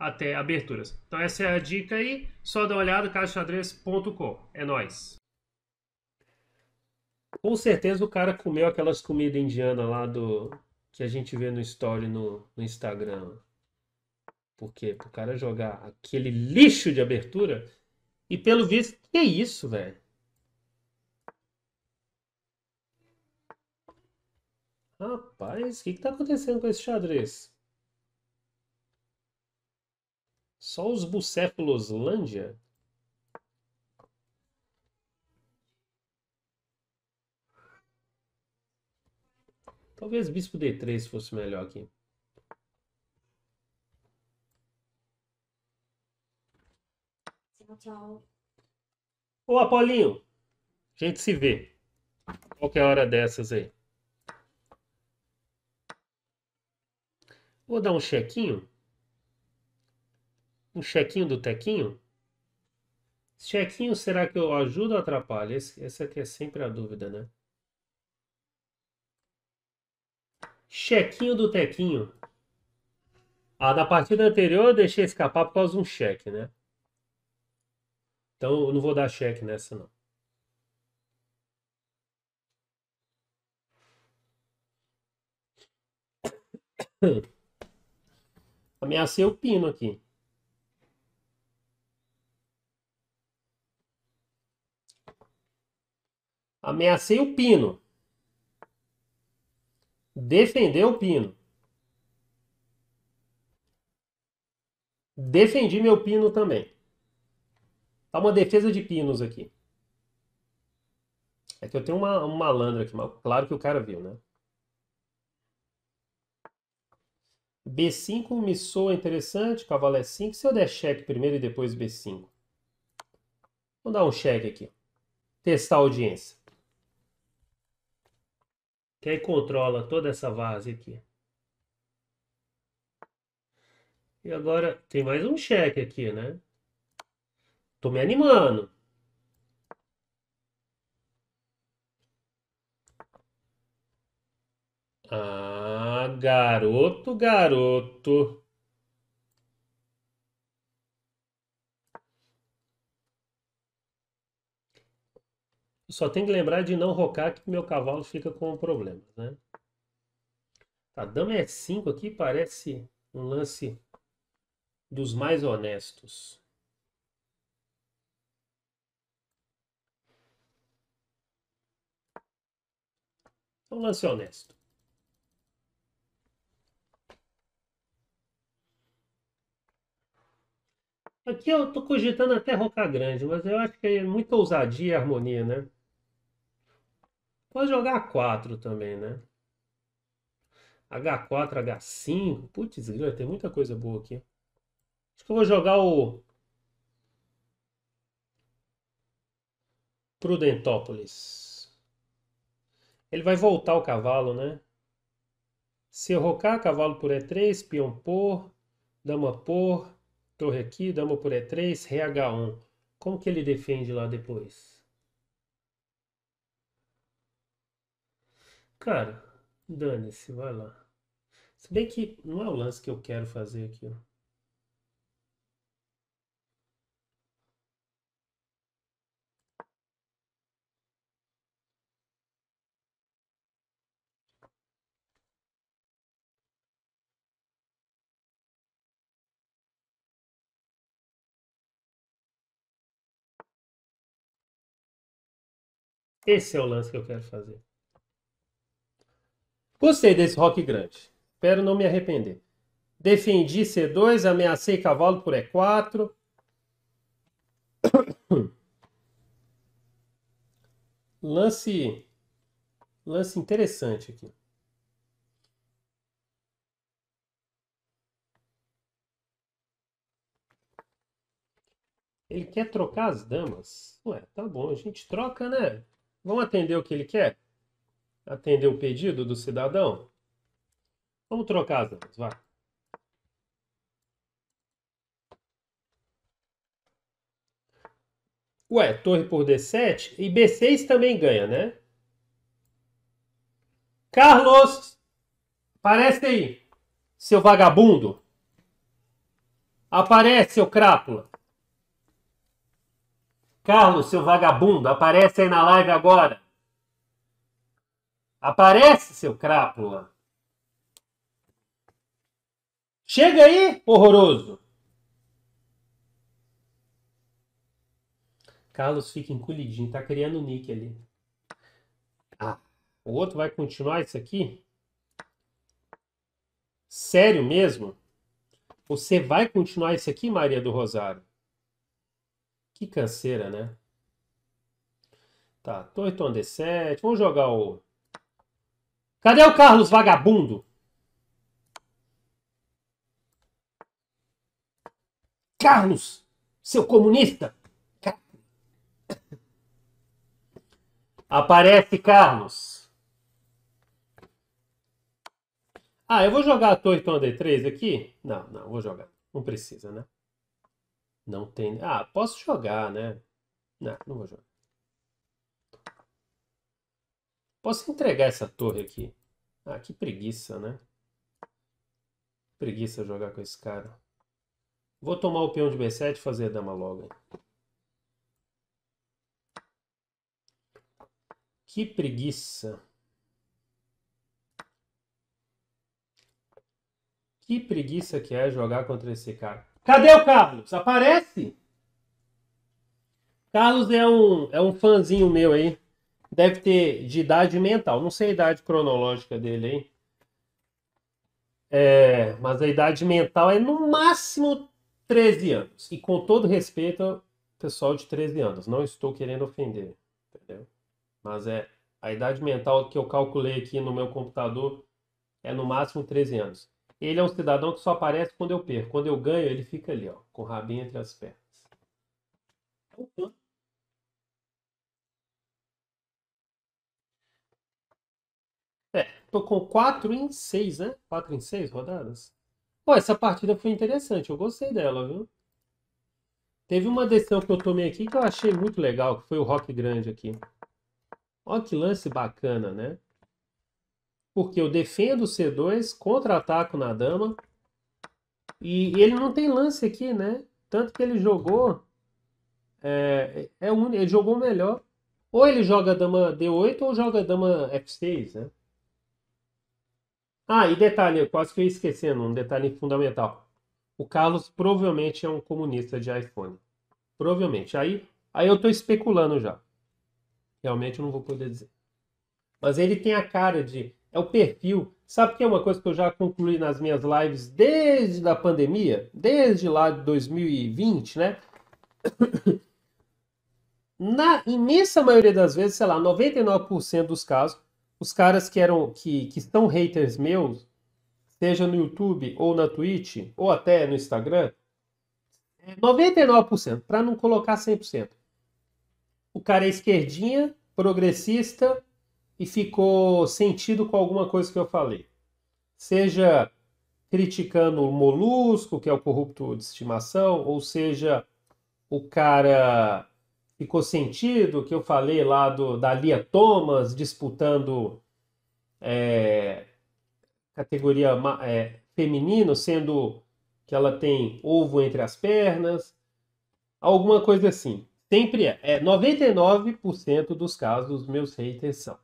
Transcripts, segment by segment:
até aberturas. Então essa é a dica aí, só dá uma olhada, caixadrez.com. É nós. Com certeza o cara comeu aquelas comidas indianas lá do que a gente vê no story no, no Instagram. Por quê? Pro cara jogar aquele lixo de abertura e pelo visto, que é isso, velho? Rapaz, o que, que tá acontecendo com esse xadrez? Só os bucéfalos Lândia? Talvez bispo D3 fosse melhor aqui. Tchau, tchau. Ô, Apolinho, a gente se vê. Qualquer hora dessas aí. Vou dar um chequinho um chequinho do Tequinho? Chequinho, será que eu ajudo ou atrapalho? Esse, essa aqui é sempre a dúvida, né? Chequinho do Tequinho. Ah, na partida anterior eu deixei escapar por causa de um cheque, né? Então eu não vou dar cheque nessa, não. Ameacei o pino aqui. Ameacei o pino. Defendeu o pino. Defendi meu pino também. Tá uma defesa de pinos aqui. É que eu tenho uma, uma malandro aqui, mas claro que o cara viu, né? B5 me soa interessante, cavalo E5. É Se eu der cheque primeiro e depois B5. Vou dar um cheque aqui. Testar a audiência que aí controla toda essa várzea aqui. E agora tem mais um cheque aqui, né? Tô me animando. Ah, garoto, garoto. Só tem que lembrar de não rocar que meu cavalo fica com um problema, né? A tá, dama E5 é aqui parece um lance dos mais honestos. É um lance honesto. Aqui eu estou cogitando até rocar grande, mas eu acho que é muita ousadia e harmonia, né? Pode jogar A4 também, né? H4, H5. Putz, tem muita coisa boa aqui. Acho que eu vou jogar o. Prudentópolis. Ele vai voltar o cavalo, né? Se eu rocar, cavalo por E3, peão por, dama por, torre aqui, dama por E3, h 1 Como que ele defende lá depois? Cara, dane-se, vai lá. Se bem que não é o lance que eu quero fazer aqui, ó. Esse é o lance que eu quero fazer. Gostei desse rock grande. Espero não me arrepender. Defendi C2, ameacei cavalo por E4. Lance lance interessante aqui. Ele quer trocar as damas. Ué, tá bom, a gente troca, né? Vamos atender o que ele quer? atender o pedido do cidadão? Vamos trocar as datas, vai. Ué, torre por D7 e B6 também ganha, né? Carlos, aparece aí, seu vagabundo. Aparece, seu crápula. Carlos, seu vagabundo, aparece aí na live agora. Aparece, seu crápula. Chega aí, horroroso. Carlos fica encolhidinho, tá criando o nick ali. Ah, o outro vai continuar isso aqui? Sério mesmo? Você vai continuar isso aqui, Maria do Rosário? Que canseira, né? Tá, torre on D7. Vamos jogar o Cadê o Carlos Vagabundo? Carlos, seu comunista! Aparece Carlos. Ah, eu vou jogar a Torre d 3 aqui? Não, não, vou jogar. Não precisa, né? Não tem. Ah, posso jogar, né? Não, não vou jogar. Posso entregar essa torre aqui. Ah, que preguiça, né? Preguiça jogar com esse cara. Vou tomar o peão de B7 e fazer a dama logo. Que preguiça. Que preguiça que é jogar contra esse cara. Cadê o Carlos? Aparece! Carlos é um, é um fãzinho meu aí deve ter de idade mental. Não sei a idade cronológica dele, hein? É, mas a idade mental é no máximo 13 anos. E com todo respeito ao pessoal de 13 anos, não estou querendo ofender, entendeu? Mas é a idade mental que eu calculei aqui no meu computador é no máximo 13 anos. Ele é um cidadão que só aparece quando eu perco. Quando eu ganho, ele fica ali, ó, com o rabinho entre as pernas. Então, tô com 4 em 6, né? 4 em 6 rodadas. Pô, essa partida foi interessante, eu gostei dela, viu? Teve uma decisão que eu tomei aqui que eu achei muito legal, que foi o Rock Grande aqui. Ó que lance bacana, né? Porque eu defendo o C2, contra-ataco na dama. E ele não tem lance aqui, né? Tanto que ele jogou. É, é, é um, ele jogou melhor. Ou ele joga dama D8 ou joga dama F6, né? Ah, e detalhe, quase que eu ia esquecendo, um detalhe fundamental. O Carlos provavelmente é um comunista de iPhone. Provavelmente. Aí, aí eu estou especulando já. Realmente eu não vou poder dizer. Mas ele tem a cara de. É o perfil. Sabe que é uma coisa que eu já concluí nas minhas lives desde a pandemia? Desde lá de 2020, né? Na imensa maioria das vezes, sei lá, 99% dos casos, os caras que eram que, que são haters meus, seja no YouTube ou na Twitch, ou até no Instagram, 99%, é para não colocar 100%. O cara é esquerdinha, progressista e ficou sentido com alguma coisa que eu falei. Seja criticando o Molusco, que é o corrupto de estimação, ou seja, o cara Ficou sentido que eu falei lá do, da Lia Thomas disputando é, categoria é, feminino, sendo que ela tem ovo entre as pernas, alguma coisa assim. Sempre é. é 99% dos casos, meus haters são.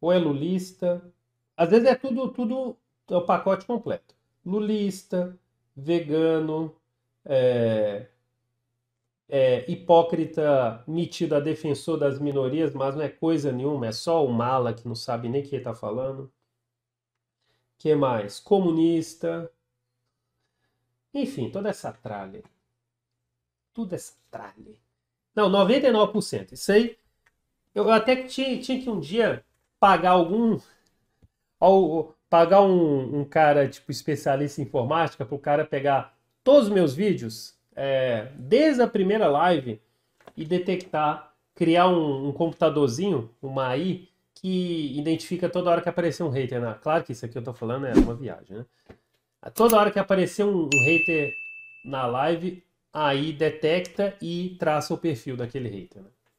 Ou é lulista, às vezes é tudo, tudo é o pacote completo. Lulista, vegano, é, é, hipócrita metido a defensor das minorias, mas não é coisa nenhuma, é só o mala que não sabe nem o que está falando. que mais? Comunista. Enfim, toda essa tralha. Tudo essa tralha. Não, 99%. Isso aí, eu até tinha, tinha que um dia pagar algum... Ou, pagar um, um cara, tipo, especialista em informática, para o cara pegar todos os meus vídeos é, desde a primeira live e detectar, criar um, um, computadorzinho, uma AI, que identifica toda hora que aparecer um hater. Né? Claro que isso aqui eu tô falando é uma viagem, né? Toda hora que aparecer um, um hater na live, aí detecta e traça o perfil daquele hater. Né?